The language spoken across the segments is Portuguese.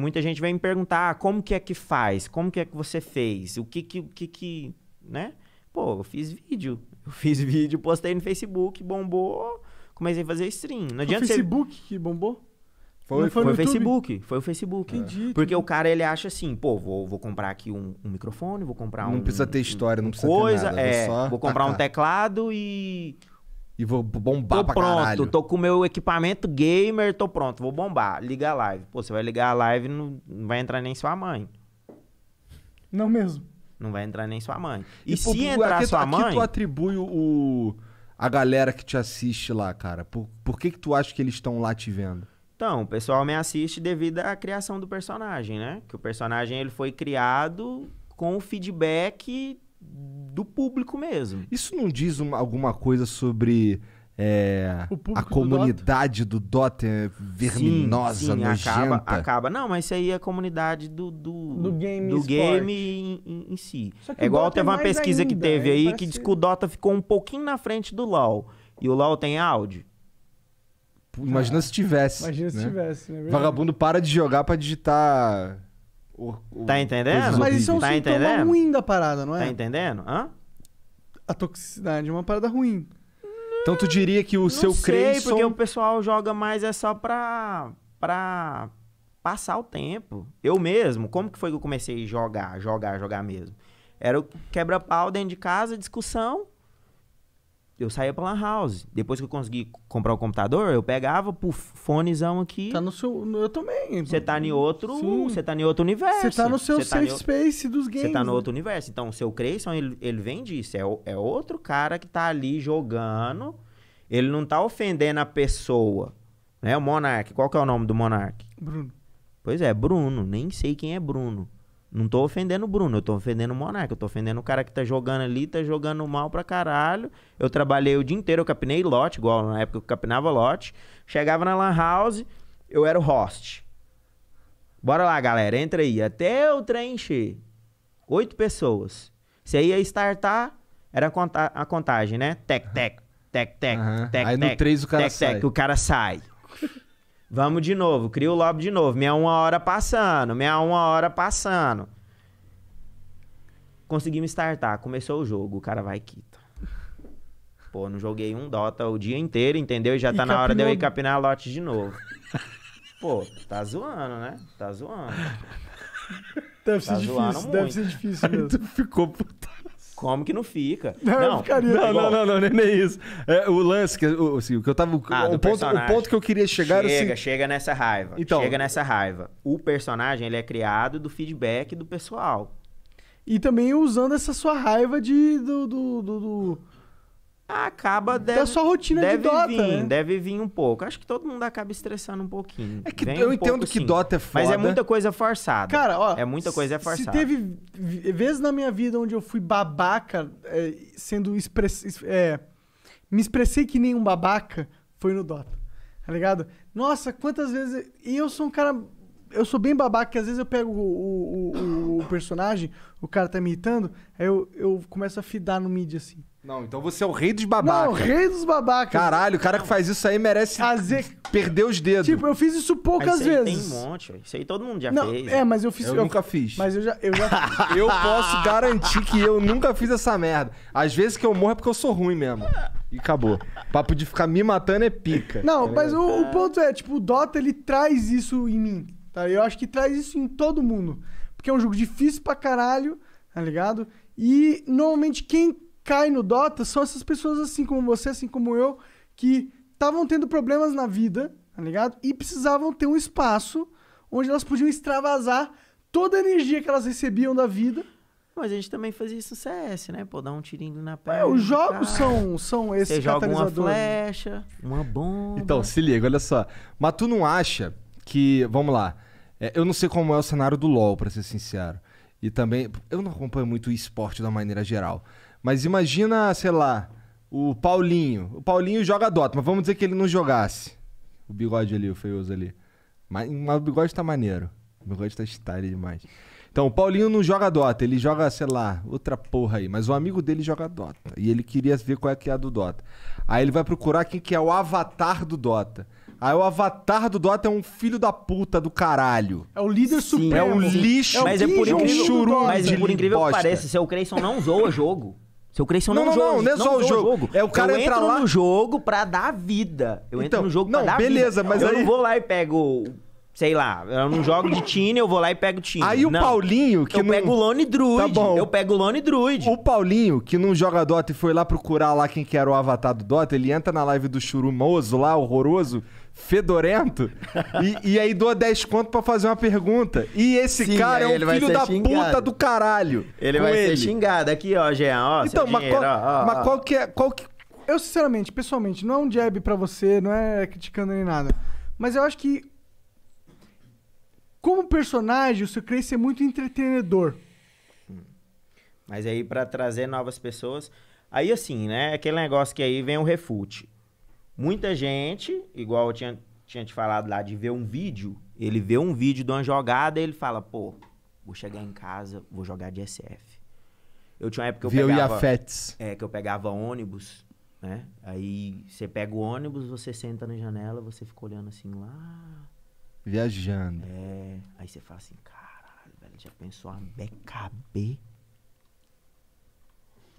Muita gente vai me perguntar ah, como que é que faz, como que é que você fez, o que que, o que, que né? Pô, eu fiz vídeo, eu fiz vídeo, postei no Facebook, bombou, comecei a fazer stream. Não adianta o Facebook ser... que bombou? Foi, foi, foi o Facebook, foi o Facebook. Entendi. Porque o cara ele acha assim, pô, vou, vou comprar aqui um, um microfone, vou comprar não um. Não precisa ter história, não precisa coisa, ter nada. É, é vou comprar tacar. um teclado e e vou bombar tô pra pronto, caralho. Tô com o meu equipamento gamer, tô pronto, vou bombar. Liga a live. Pô, você vai ligar a live e não, não vai entrar nem sua mãe. Não mesmo. Não vai entrar nem sua mãe. E, e se pô, entrar aqui, sua aqui mãe... Aqui tu atribui o, a galera que te assiste lá, cara. Por, por que que tu acha que eles estão lá te vendo? Então, o pessoal me assiste devido à criação do personagem, né? Que o personagem ele foi criado com o feedback do público mesmo. Isso não diz uma, alguma coisa sobre é, a comunidade do Dota, é verminosa, sim, sim, nojenta? Acaba, acaba. Não, mas isso aí é a comunidade do, do, do game, do game em, em, em, si. É igual é teve uma pesquisa ainda, que teve aí parece... que diz que o Dota ficou um pouquinho na frente do LoL. E o LoL tem áudio? Imagina se tivesse. Imagina né? se tivesse, né? Vagabundo para de jogar para digitar o, o, tá entendendo? Mas isso é um tá sintoma entendendo? ruim da parada, não é? Tá entendendo? Hã? A toxicidade é uma parada ruim. Então tu diria que o não seu sei, Creyson... porque o pessoal joga mais é só pra, pra passar o tempo. Eu mesmo, como que foi que eu comecei a jogar, jogar, jogar mesmo? Era o quebra-pau dentro de casa, discussão, eu saía pra Lan House. Depois que eu consegui comprar o computador, eu pegava, pro fonezão aqui. Tá no seu. Eu também. Você tá em outro. Você tá em outro universo. Você tá no seu tá safe space dos games. Você tá no né? outro universo. Então, o seu Creyson, ele, ele vem disso. É, é outro cara que tá ali jogando. Ele não tá ofendendo a pessoa. Né? O Monark. Qual que é o nome do Monark? Bruno. Pois é, Bruno. Nem sei quem é Bruno. Não tô ofendendo o Bruno, eu tô ofendendo o Monarca, eu tô ofendendo o cara que tá jogando ali, tá jogando mal pra caralho. Eu trabalhei o dia inteiro, eu capinei lote, igual na época eu capinava lote. Chegava na Lan House, eu era o host. Bora lá, galera, entra aí. Até o trem encher. Oito pessoas. Você ia startar, era a, conta a contagem, né? Tec, tec, tec, tec, uhum. tec, Aí tec, no três o cara tec, sai. Tec, o cara sai. Vamos de novo, cria o lobby de novo. Meia uma hora passando, meia uma hora passando. Conseguimos startar, começou o jogo, o cara vai quita. Pô, não joguei um Dota o dia inteiro, entendeu? E já tá e na hora de eu ir capinar lote de novo. Pô, tá zoando, né? Tá zoando. Deve tá ser difícil, muito. deve ser difícil mesmo. Aí tu ficou puto. Como que não fica? Não, não, ficaria, não, não, não, não, nem, nem isso. É, o lance, que, o, assim, o que eu tava. Ah, o, ponto, o, ponto, que eu queria chegar chega, Chega, assim... chega nessa raiva. Então, chega nessa raiva. O personagem ele é criado do feedback do pessoal. E também usando essa sua raiva de, do, do, do, do acaba deve, da sua rotina deve de Dota, vir, né? deve vir um pouco. Acho que todo mundo acaba estressando um pouquinho. É que Vem eu um entendo pouco, que sim. Dota é foda. Mas é muita coisa forçada. Cara, ó, é muita coisa é forçada. Se teve vezes na minha vida onde eu fui babaca, é, sendo express, é, me expressei que nem um babaca, foi no Dota. Tá ligado? Nossa, quantas vezes e eu sou um cara eu sou bem babaca, que às vezes eu pego o, o, o, o personagem, o cara tá me irritando, aí eu, eu começo a fidar no mid assim. Não, então você é o rei dos babacas. Não, rei dos babacas. Caralho, o cara que faz isso aí merece Aze... perder os dedos. Tipo, eu fiz isso poucas isso vezes. Tem um monte. Isso aí todo mundo já não, fez. É, mas eu fiz. Eu, eu nunca fiz. Mas eu já. Eu, já eu posso garantir que eu nunca fiz essa merda. Às vezes que eu morro é porque eu sou ruim mesmo. E acabou. Papo de ficar me matando é pica. Não, tá mas o, o, ponto é, tipo, o Dota ele traz isso em mim. Tá? Eu acho que traz isso em todo mundo. Porque é um jogo difícil pra caralho, tá ligado? E normalmente quem cai no Dota são essas pessoas assim como você, assim como eu, que estavam tendo problemas na vida, tá ligado? E precisavam ter um espaço onde elas podiam extravasar toda a energia que elas recebiam da vida. Mas a gente também fazia isso no CS, né? Pô, dar um tirinho na é, perna. É, os jogos são, são esses Você joga uma flecha, uma bomba. Então, se liga, olha só. Mas tu não acha que... Vamos lá. É, eu não sei como é o cenário do LoL, pra ser sincero. E também... Eu não acompanho muito o esporte da maneira geral. Mas imagina, sei lá, o Paulinho. O Paulinho joga Dota, mas vamos dizer que ele não jogasse. O bigode ali, o feioso ali. Mas, mas o bigode tá maneiro. O bigode tá style demais. Então, o Paulinho não joga Dota, ele joga, sei lá, outra porra aí. Mas o amigo dele joga Dota. E ele queria ver qual é que é a do Dota. Aí ele vai procurar quem que é o avatar do Dota. Aí o avatar do Dota é um filho da puta do caralho. É o líder Sim, supremo. É um lixo. É mas é por incrível, mas é por incrível que pareça, seu Creyson não zoa jogo. Seu Creyson não, não, joga. Não, não, não é só o jogo. jogo. É o cara eu entro lá... no jogo pra dar vida. Eu então, entro no jogo não, pra dar beleza, vida. Mas eu aí... não vou lá e pego Sei lá, eu não jogo de Tine, eu vou lá e pego Tine. Aí o não. Paulinho, que eu não... pego o Lone tá Druid. Tá bom. Eu pego o Lone Druid. O Paulinho, que não joga Dota e foi lá procurar lá quem que era o avatar do Dota, ele entra na live do Churumoso lá, horroroso, fedorento, e, e, aí doa 10 conto pra fazer uma pergunta. E esse Sim, cara é um filho da xingado. puta do caralho. Ele vai ele. ser xingado. Aqui, ó, Jean, ó, Então, mas, dinheiro, qual, ó, ó, mas qual que é... Qual que... Eu, sinceramente, pessoalmente, não é um jab pra você, não é criticando nem nada. Mas eu acho que como personagem, o seu Crazy é muito entretenedor. Mas aí, para trazer novas pessoas. Aí, assim, né? Aquele negócio que aí vem o refute. Muita gente, igual eu tinha, tinha te falado lá, de ver um vídeo, ele vê um vídeo de uma jogada e ele fala, pô, vou chegar em casa, vou jogar de SF. Eu tinha uma época que eu Viu pegava... Iafetes. É, que eu pegava ônibus, né? Aí você pega o ônibus, você senta na janela, você fica olhando assim lá... Viajando. É. Aí você fala assim, caralho, velho, já pensou uma BKB?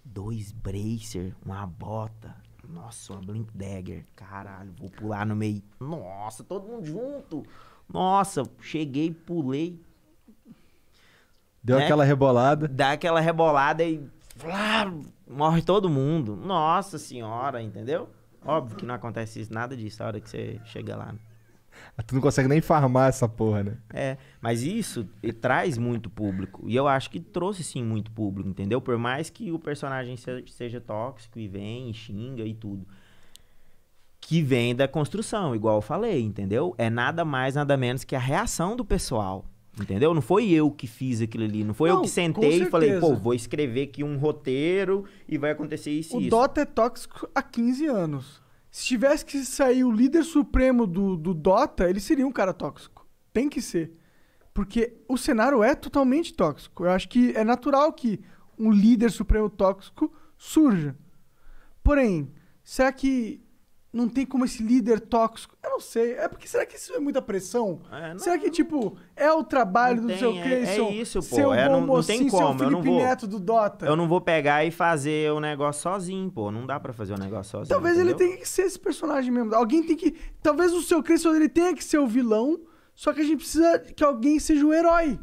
Dois bracer, uma bota. Nossa, uma Blink Dagger. Caralho, vou pular no meio. Nossa, todo mundo junto. Nossa, cheguei, pulei. Deu né? aquela rebolada. Dá aquela rebolada e. Flá, morre todo mundo. Nossa senhora, entendeu? Óbvio que não acontece nada disso a hora que você chega lá. Né? Tu não consegue nem farmar essa porra, né? É, mas isso traz muito público. E eu acho que trouxe sim muito público, entendeu? Por mais que o personagem seja, tóxico e vem, e xinga e tudo. Que vem da construção, igual eu falei, entendeu? É nada mais, nada menos que a reação do pessoal. Entendeu? Não foi eu que fiz aquilo ali. Não foi não, eu que sentei e falei, pô, vou escrever aqui um roteiro e vai acontecer isso o e isso. O Dota é tóxico há 15 anos. Se tivesse que sair o líder supremo do, do Dota, ele seria um cara tóxico. Tem que ser. Porque o cenário é totalmente tóxico. Eu acho que é natural que um líder supremo tóxico surja. Porém, será que não tem como esse líder tóxico. Eu não sei. É porque será que isso é muita pressão? É, não, será que, tipo, é o trabalho do tem, seu é, Cleison? É, é isso, pô. Seu é, não, não tem como. Seu eu não vou, Neto do Dota. Eu não vou pegar e fazer o negócio sozinho, pô. Não dá pra fazer o negócio sozinho. Talvez entendeu? ele tenha que ser esse personagem mesmo. Alguém tem que. Talvez o seu Cleison ele tenha que ser o vilão. Só que a gente precisa que alguém seja o herói.